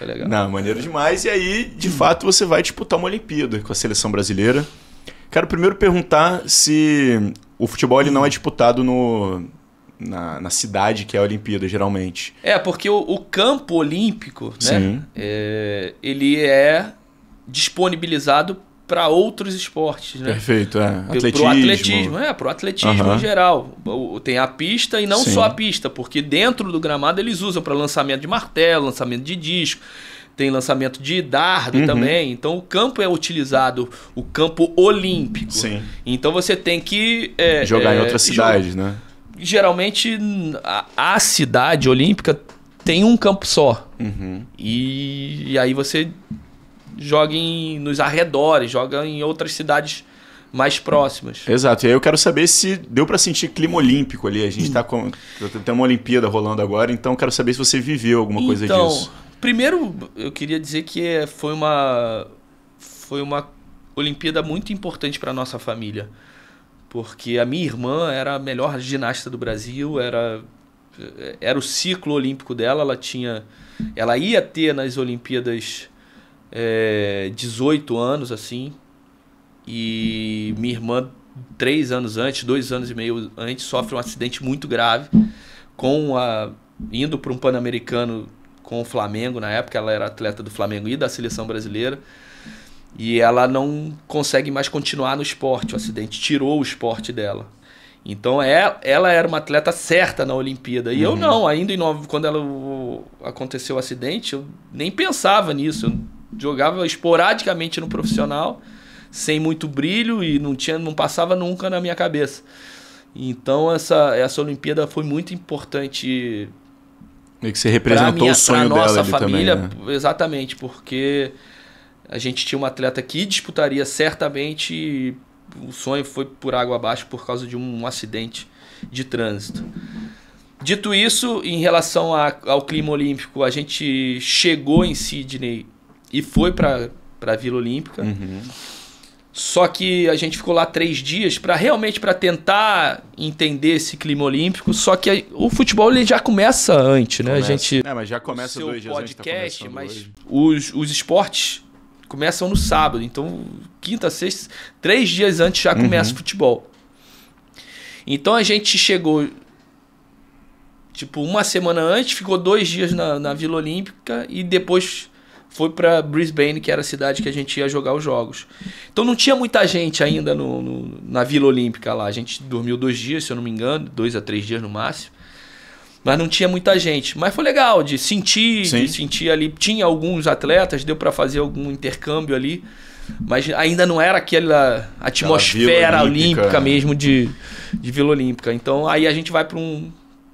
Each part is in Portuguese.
Foi legal. Não, maneiro demais. E aí, de hum. fato, você vai disputar uma Olimpíada com a seleção brasileira. Quero primeiro perguntar se o futebol ele não é disputado no, na, na cidade que é a Olimpíada, geralmente. É, porque o, o campo olímpico, né? É, ele é disponibilizado para outros esportes, né? Perfeito, é. Atletismo. Pro atletismo, é, pro atletismo uhum. em geral. Tem a pista e não Sim. só a pista, porque dentro do gramado eles usam para lançamento de martelo, lançamento de disco tem lançamento de dardo uhum. também. Então o campo é utilizado, o campo olímpico. Sim. Então você tem que. É, Jogar é, em outras cidades, né? Geralmente a, a, cidade olímpica tem um campo só. Uhum. E, e aí você joguem nos arredores, joga em outras cidades mais próximas. Exato. E aí eu quero saber se deu para sentir clima olímpico ali. A gente está com tem uma Olimpíada rolando agora, então quero saber se você viveu alguma coisa então, disso. Primeiro, eu queria dizer que foi uma foi uma Olimpíada muito importante para nossa família, porque a minha irmã era a melhor ginasta do Brasil, era era o ciclo olímpico dela, ela tinha ela ia ter nas Olimpíadas é, 18 anos, assim. E minha irmã, três anos antes, dois anos e meio antes, sofre um acidente muito grave com a indo para um pan-americano com o Flamengo na época, ela era atleta do Flamengo e da seleção brasileira. E ela não consegue mais continuar no esporte, o acidente tirou o esporte dela. Então é, ela era uma atleta certa na Olimpíada. E uhum. eu não, ainda em, quando ela, o, aconteceu o acidente, eu nem pensava nisso. Eu, jogava esporadicamente no profissional, sem muito brilho e não tinha, não passava nunca na minha cabeça. Então essa essa Olimpíada foi muito importante. E que você representou minha, o sonho dela nossa família, também, né? exatamente, porque a gente tinha um atleta que disputaria certamente o sonho foi por água abaixo por causa de um acidente de trânsito. Dito isso, em relação a, ao clima olímpico, a gente chegou em Sydney e foi para a Vila Olímpica. Uhum. Só que a gente ficou lá três dias para realmente para tentar entender esse clima olímpico. Só que a, o futebol ele já começa antes, né? A gente. É, mas já começa seu dois dias tá podcast, tá mas hoje. os, os esportes começam no sábado. Então, quinta, sexta, três dias antes já começa uhum. o futebol. Então a gente chegou tipo uma semana antes, ficou dois dias na, na Vila Olímpica e depois foi para Brisbane, que era a cidade que a gente ia jogar os jogos. Então não tinha muita gente ainda no, no, na Vila Olímpica lá. A gente dormiu dois dias, se eu não me engano, dois a três dias no máximo. Mas não tinha muita gente. Mas foi legal de sentir, Sim. de sentir ali. Tinha alguns atletas, deu para fazer algum intercâmbio ali. Mas ainda não era aquela atmosfera aquela olímpica. olímpica. Né? mesmo de, de Vila Olímpica. Então aí a gente vai para um,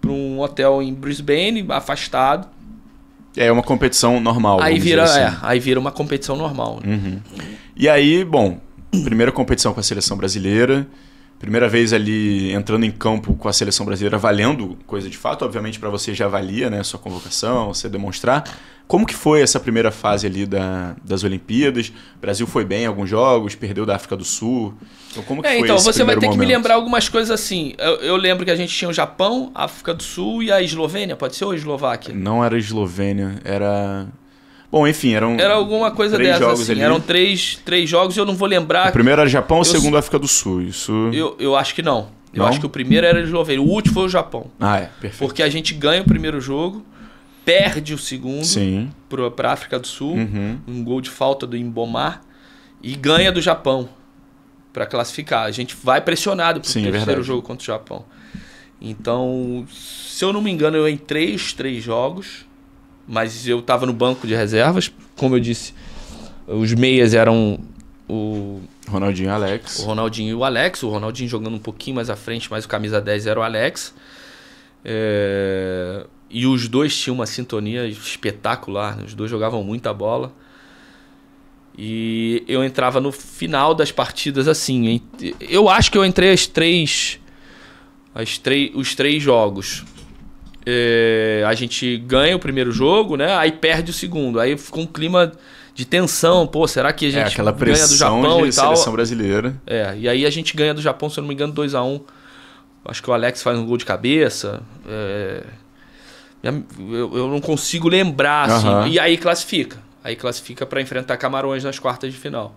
um hotel em Brisbane, afastado é uma competição normal. Aí vira, assim. é, aí vira uma competição normal. Né? Uhum. E aí, bom, primeira competição com a seleção brasileira, primeira vez ali entrando em campo com a seleção brasileira valendo coisa de fato, obviamente para você já valia, né, sua convocação, você demonstrar, como que foi essa primeira fase ali da, das Olimpíadas? O Brasil foi bem em alguns jogos, perdeu da África do Sul. Então, como que é, foi então, você vai ter momento? que me lembrar algumas coisas assim. Eu, eu, lembro que a gente tinha o Japão, a África do Sul e a Eslovênia, pode ser ou a Eslováquia? Não era a Eslovênia, era. Bom, enfim, eram. Era alguma coisa três jogos assim. Ali. Eram três, três jogos, eu não vou lembrar. O primeiro era Japão, o segundo a África do Sul. Isso. Eu, eu acho que não. Eu acho que o primeiro era a Eslovênia. O último foi o Japão. Ah, é. Perfeito. Porque a gente ganha o primeiro jogo perde o segundo para a África do Sul, uhum. um gol de falta do Imbomar, e ganha do Japão para classificar. A gente vai pressionado para o é terceiro verdade. jogo contra o Japão. Então, se eu não me engano, eu entrei os três jogos, mas eu estava no banco de reservas. Como eu disse, os meias eram o. Ronaldinho e Alex. O Ronaldinho e o Alex. O Ronaldinho jogando um pouquinho mais à frente, mas o camisa 10 era o Alex. É... E os dois tinham uma sintonia espetacular, né? os dois jogavam muita bola. E eu entrava no final das partidas assim. Eu acho que eu entrei as três. As três os três jogos. É, a gente ganha o primeiro jogo, né? Aí perde o segundo. Aí ficou um clima de tensão. Pô, será que a é, gente é, aquela ganha do Japão de e tal? seleção brasileira. É, e aí a gente ganha do Japão, se eu não me engano, 2 a 1 um. Acho que o Alex faz um gol de cabeça. É eu, eu não consigo lembrar, assim. E aí classifica. Aí classifica para enfrentar Camarões nas quartas de final.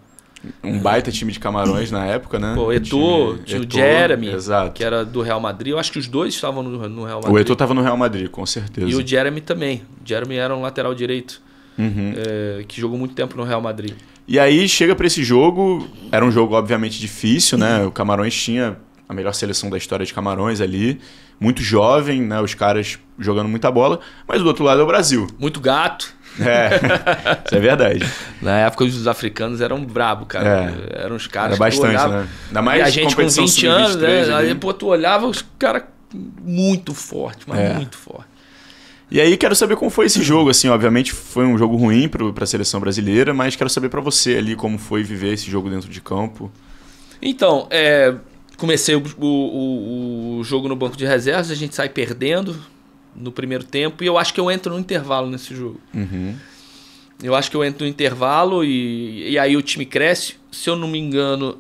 Um baita time de Camarões na época, né? Pô, Eto'o, tinha o Jeremy, exato. que era do Real Madrid. Eu acho que os dois estavam no, no Real Madrid. O Eto'o estava no Real Madrid, com certeza. E o Jeremy também. O Jeremy era um lateral direito, uhum. é, que jogou muito tempo no Real Madrid. E aí chega para esse jogo, era um jogo obviamente difícil, né? O Camarões tinha a melhor seleção da história de Camarões ali muito jovem, né? Os caras jogando muita bola, mas do outro lado é o Brasil. Muito gato. É, isso é verdade. Na época os africanos eram brabo, cara. É. Eram os caras Era bastante, olhava, né? Ainda mais e a gente com 20 anos, né? Ali. Pô, tu olhava os caras muito forte, mas é. muito forte. E aí quero saber como foi esse jogo, assim, obviamente foi um jogo ruim para a seleção brasileira, mas quero saber para você ali como foi viver esse jogo dentro de campo. Então, é, comecei o, o, o, jogo no banco de reservas, a gente sai perdendo no primeiro tempo e eu acho que eu entro no intervalo nesse jogo. Uhum. Eu acho que eu entro no intervalo e, e aí o time cresce. Se eu não me engano,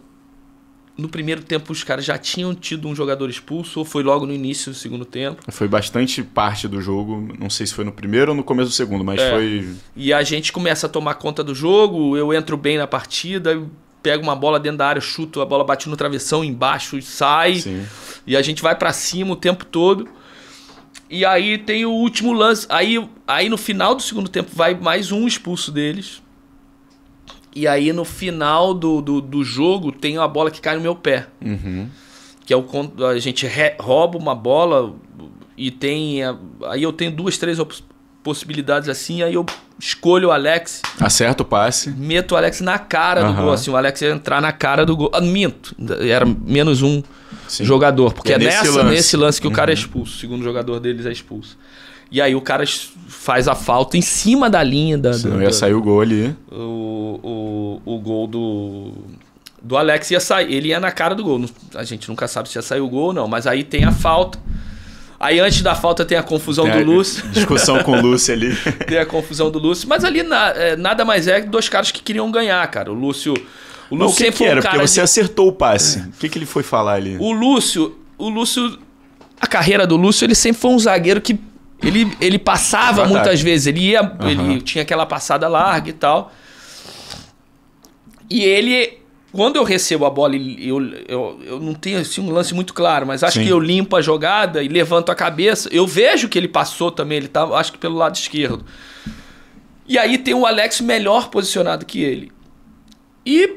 no primeiro tempo os caras já tinham tido um jogador expulso ou foi logo no início do segundo tempo? Foi bastante parte do jogo, não sei se foi no primeiro ou no começo do segundo, mas é. foi. E a gente começa a tomar conta do jogo, eu entro bem na partida, pego uma bola dentro da área, chuto, a bola bate no travessão embaixo e sai. Sim. E a gente vai para cima o tempo todo. E aí tem o último lance. Aí, aí no final do segundo tempo vai mais um expulso deles. E aí no final do, do, do jogo tem uma bola que cai no meu pé. Uhum. Que é o a gente re, rouba uma bola e tem. Aí eu tenho duas, três opções possibilidades assim, aí eu escolho o Alex. acerto o passe. Meto o Alex na cara uhum. do gol, assim, o Alex ia entrar na cara do gol. Ah, minto, era menos um Sim. jogador, porque é, é nessa, nesse lance, nesse lance que uhum. o cara é uhum. expulso, o segundo jogador deles é expulso. E aí o cara faz a falta em cima da linha da. Senão ia sair o gol ali. O, o, o gol do. Do Alex ia sair. Ele ia na cara do gol. A gente nunca sabe se ia sair o gol ou não. Mas aí tem a falta. Aí antes da falta tem a confusão tem a do Lúcio. Discussão com o Lúcio ali. tem a confusão do Lúcio. Mas ali na, é, nada mais é que dois caras que queriam ganhar, cara. O Lúcio. O Lúcio Não, o que, que era? Um Porque você de... acertou o passe. O que, que ele foi falar ali? O Lúcio. O Lúcio. A carreira do Lúcio, ele sempre foi um zagueiro que. Ele, ele passava muitas vezes. Ele ia. Uhum. Ele tinha aquela passada larga e tal. E ele quando eu recebo a bola, eu, eu, eu não tenho assim, um lance muito claro, mas acho Sim. que eu limpo a jogada e levanto a cabeça. Eu vejo que ele passou também, ele tá, acho que pelo lado esquerdo. E aí tem o Alex melhor posicionado que ele. E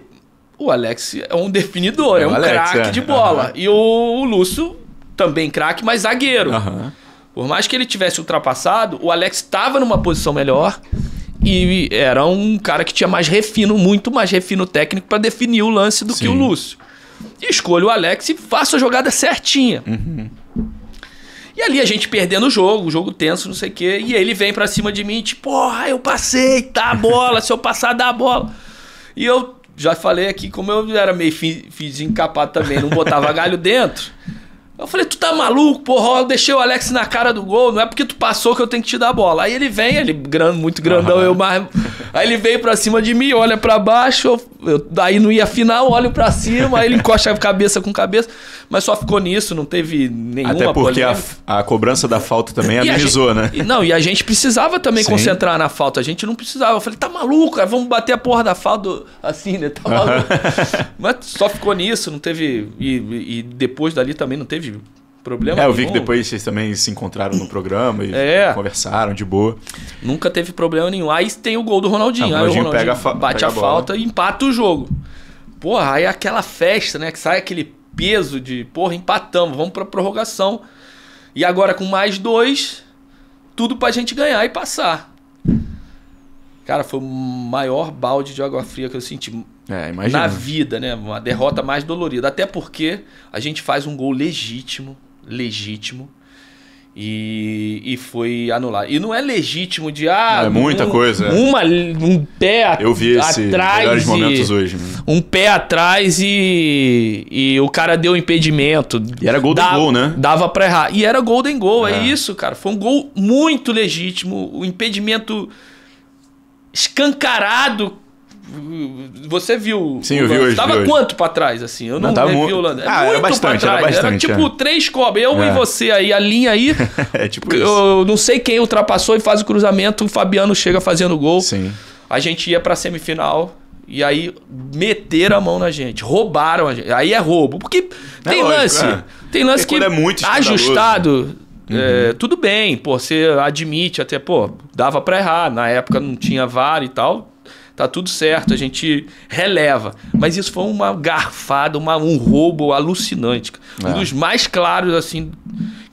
o Alex é um definidor, é, é um craque é. de bola. Uhum. E o, o Lúcio também craque, mas zagueiro. Uhum. Por mais que ele tivesse ultrapassado, o Alex estava numa posição melhor. E era um cara que tinha mais refino, muito mais refino técnico para definir o lance do Sim. que o Lúcio. E escolho o Alex e faço a jogada certinha. Uhum. E ali a gente perdendo o jogo, jogo tenso, não sei o quê. E ele vem para cima de mim, tipo, porra, eu passei, tá a bola, se eu passar, dá a bola. E eu já falei aqui, como eu era meio fiz, fiz encapado também, não botava galho dentro. Eu falei, tu tá maluco, porra? Eu deixei o Alex na cara do gol, não é porque tu passou que eu tenho que te dar a bola. Aí ele vem, ele grande, muito grandão, uhum. eu mais Aí ele veio pra cima de mim, olha pra baixo, eu, daí não ia final, olho pra cima, aí ele encosta a cabeça com cabeça. Mas só ficou nisso, não teve nenhuma Até porque a, a, cobrança da falta também e amenizou, né? E, não, e a gente precisava também Sim. concentrar na falta. A gente não precisava. Eu falei, tá maluco, cara, vamos bater a porra da falta assim, né? Tá maluco. Mas só ficou nisso, não teve. E, e depois dali também não teve Problema é, eu vi nenhum. que depois vocês também se encontraram no programa e é. conversaram de boa. Nunca teve problema nenhum. Aí tem o gol do Ronaldinho. Não, ah, Ronaldinho, aí o Ronaldinho pega bate a, a falta e empata o jogo. Porra, aí é aquela festa, né? Que sai aquele peso de, porra, empatamos, vamos pra prorrogação. E agora com mais dois, tudo pra gente ganhar e passar. Cara, foi o maior balde de água fria que eu senti é, na vida, né? Uma derrota mais dolorida. Até porque a gente faz um gol legítimo legítimo. E, e foi anulado. E não é legítimo de. Ah, é muita um, coisa. É. Uma, um pé Eu vi esse atrás. Melhores momentos e, hoje. Né? Um pé atrás e. E o cara deu impedimento. E era Golden dava, Goal, né? Dava pra errar. E era Golden Goal, é. é isso, cara. Foi um gol muito legítimo. O impedimento escancarado você viu. Sim, eu vi hoje. Tava hoje. quanto pra trás, assim? Eu não, não tava vi o Holanda. É ah, muito era bastante, pra trás. Era, bastante, era tipo é. três cobras. Eu é. e você aí, a linha aí. é tipo eu, isso. Eu não sei quem ultrapassou e faz o cruzamento. O Fabiano chega fazendo gol. Sim. A gente ia pra semifinal. E aí meteram a mão na gente, roubaram a gente. Aí é roubo. Porque é é. tem lance. tem lance que é muito ajustado. Uhum. É, tudo bem, pô, você admite até, pô, dava pra errar. Na época não tinha VAR e tal tá tudo certo, a gente releva. Mas isso foi uma garfada, uma, um roubo alucinante. É. Um dos mais claros, assim,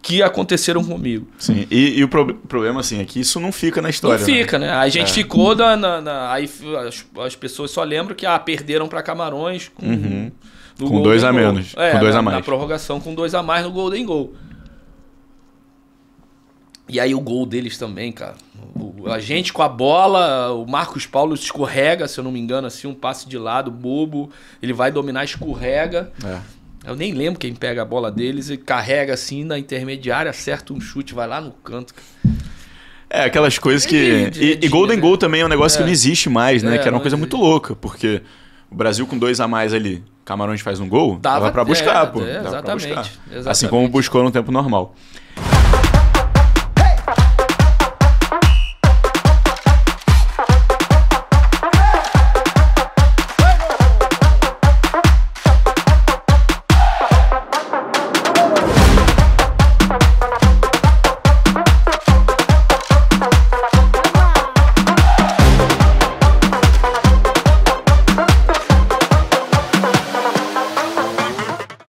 que aconteceram comigo. Sim, e, e o pro problema, assim, é que isso não fica na história. Não né? fica, né? né? A gente é. ficou na, na, na Aí as, as, pessoas só lembram que, ah, perderam para Camarões com. Uhum. com dois a menos. É, com dois na, a mais. Na prorrogação, com dois a mais no Golden Goal. E aí o gol deles também, cara. O a gente com a bola, o Marcos Paulo escorrega, se eu não me engano, assim, um passe de lado, bobo. Ele vai dominar, escorrega. É. Eu nem lembro quem pega a bola deles e carrega assim na intermediária, acerta um chute, vai lá no canto. É, aquelas coisas que. É, de, de, e, e, Golden gol né? Goal também é um negócio é. que não existe mais, né? É, que era uma coisa muito louca, porque o Brasil com dois a mais ali, Camarões faz um gol, dava, dava para buscar, pô. exatamente, pra buscar. É, é, exatamente. Assim como buscou no tempo normal.